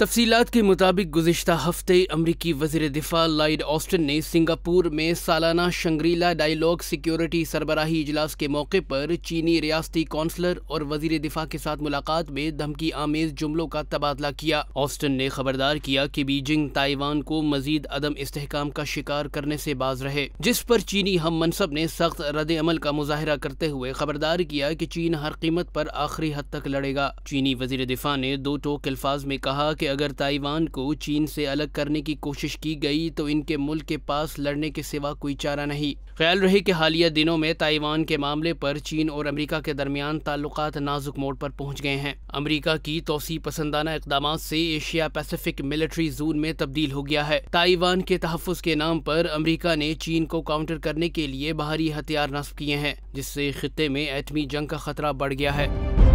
तफसीत के मुताबिक गुजशत हफ्ते अमरीकी वजीर दिफा लाइड ऑस्टन ने सिंगापुर में सालाना शंगरीला डायलॉग सिक्योरिटी सरबराही इजलास के मौके पर चीनी रियासती कौंसलर और वजीर दिफा के साथ मुलाकात में धमकी आमेज जुमलों का तबादला किया ऑस्टन ने खबरदार किया कि बीजिंग ताइवान को मजीद अदम इसकाम का शिकार करने से बाज रहे जिस पर चीनी हम मनसब ने सख्त रद्द अमल का मुजाहरा करते हुए खबरदार किया कि चीन हर कीमत पर आखिरी हद तक लड़ेगा चीनी वजीर दिफा ने दो टोक अल्फाज में कहा कि अगर ताइवान को चीन से अलग करने की कोशिश की गई तो इनके मुल्क के पास लड़ने के सिवा कोई चारा नहीं ख्याल रहे कि हालिया दिनों में ताइवान के मामले पर चीन और अमेरिका के दरमियान ताल्लुक नाजुक मोड़ पर पहुंच गए हैं अमेरिका की तोसी पसंदाना इकदाम से एशिया पैसिफिक मिलिट्री जोन में तब्दील हो गया है ताइवान के तहफ़ के नाम पर अमरीका ने चीन को काउंटर करने के लिए बाहरी हथियार नस्ब किए हैं जिससे खत्े में एटमी जंग का खतरा बढ़ गया है